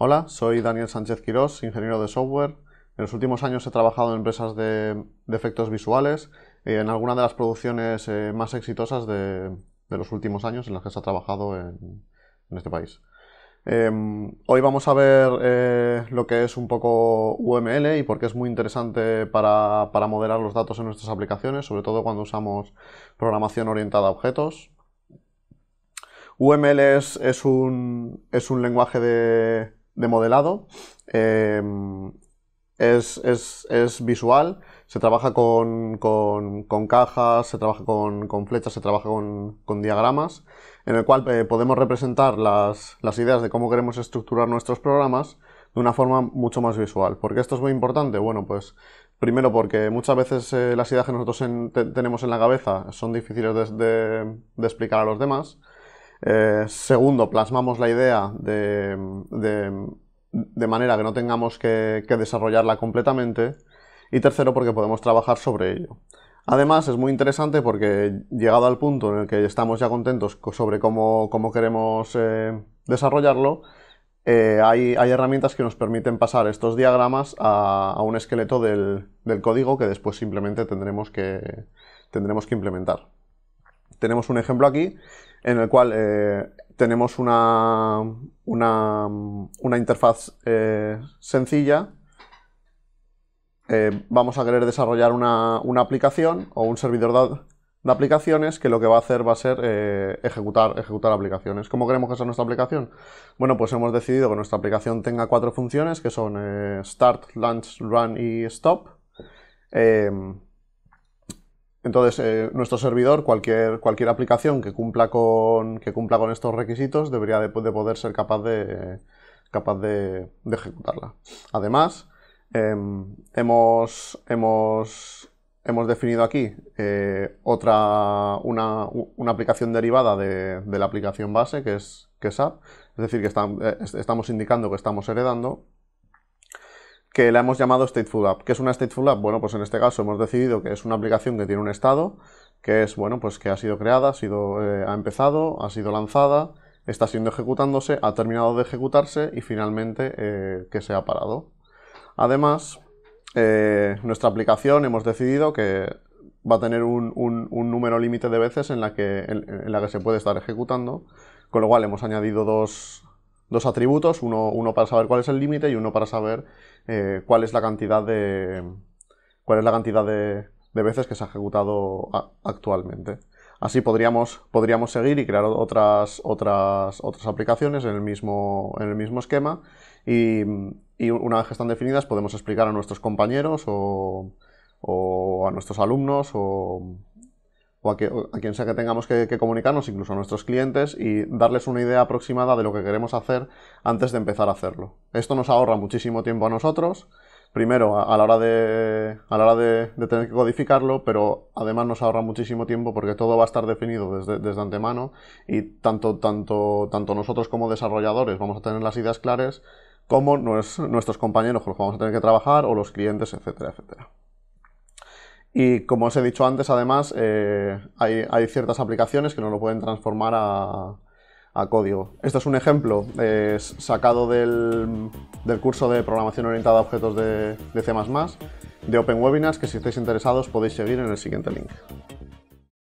Hola, soy Daniel Sánchez Quirós, ingeniero de software. En los últimos años he trabajado en empresas de, efectos visuales, eh, en algunas de las producciones eh, más exitosas de, los últimos años en las que se ha trabajado en, este país. Em, hoy vamos a ver eh, lo que es un poco UML y por qué es muy interesante para, para modelar los datos en nuestras aplicaciones, sobre todo cuando usamos programación orientada a objetos. UML es un lenguaje de, de modelado. Eh, es, visual, se trabaja con, con, cajas, se trabaja con, flechas, se trabaja con, diagramas, en el cual eh, podemos representar las, ideas de cómo queremos estructurar nuestros programas de una forma mucho más visual. ¿Por qué esto es muy importante? Bueno, pues primero porque muchas veces eh, las ideas que nosotros tenemos en la cabeza son difíciles de explicar a los demás. Eh, segundo, plasmamos la idea de, manera que no tengamos que, desarrollarla completamente. Y tercero, porque podemos trabajar sobre ello. Además, es muy interesante porque llegado al punto en el que estamos ya contentos sobre cómo, queremos eh, desarrollarlo, eh, hay, herramientas que nos permiten pasar estos diagramas a, un esqueleto del, del, código que después simplemente tendremos que, tendremos que implementar tenemos un ejemplo aquí en el cual eh, tenemos una, una, interfaz eh, sencilla. Eh, vamos a querer desarrollar una, aplicación o un servidor de, aplicaciones que lo que va a hacer va a ser ejecutar, ejecutar aplicaciones. ¿Cómo queremos que sea nuestra aplicación? Bueno, pues hemos decidido que nuestra aplicación tenga cuatro funciones que son start, launch, run y stop. Entonces, eh, nuestro servidor, cualquier, cualquier aplicación que cumpla, con, que cumpla con estos requisitos, debería de, poder ser capaz de, capaz de, ejecutarla. Además, em, hemos, definido aquí eh, otra, una, aplicación derivada de, la aplicación base, que es, que es app, es decir, que eh, estamos indicando que estamos heredando que la hemos llamado Stateful App. ¿Qué es una Stateful App? Bueno, pues en este caso hemos decidido que es una aplicación que tiene un estado, que es, bueno, pues que ha sido creada, ha, sido, eh, ha empezado, ha sido lanzada, está siendo ejecutándose, ha terminado de ejecutarse y finalmente eh, que se ha parado. Además, eh, nuestra aplicación hemos decidido que va a tener un, número límite de veces en la, que, en la que se puede estar ejecutando, con lo cual hemos añadido dos dos atributos, uno, uno para saber cuál es el límite y uno para saber eh, cuál es la cantidad de cuál es la cantidad de, veces que se ha ejecutado actualmente. Así podríamos, podríamos seguir y crear otras, otras, otras aplicaciones en el mismo, en el mismo esquema y, y una vez que están definidas podemos explicar a nuestros compañeros o, o a nuestros alumnos o, o a, quien sea que tengamos que, comunicarnos, incluso a nuestros clientes, y darles una idea aproximada de lo que queremos hacer antes de empezar a hacerlo. Esto nos ahorra muchísimo tiempo a nosotros, primero a, la hora, de, a la hora tener que codificarlo, pero además nos ahorra muchísimo tiempo porque todo va a estar definido desde, antemano y tanto, tanto, tanto nosotros como desarrolladores vamos a tener las ideas claras como nuestros compañeros con los que vamos a tener que trabajar o los clientes, etcétera, etcétera. Y como os he dicho antes, además, eh, hay, ciertas aplicaciones que no lo pueden transformar a, código. Este es un ejemplo sacado del, curso de programación orientada a objetos de, de C++, de Open Webinars, que si estáis interesados podéis seguir en el siguiente link.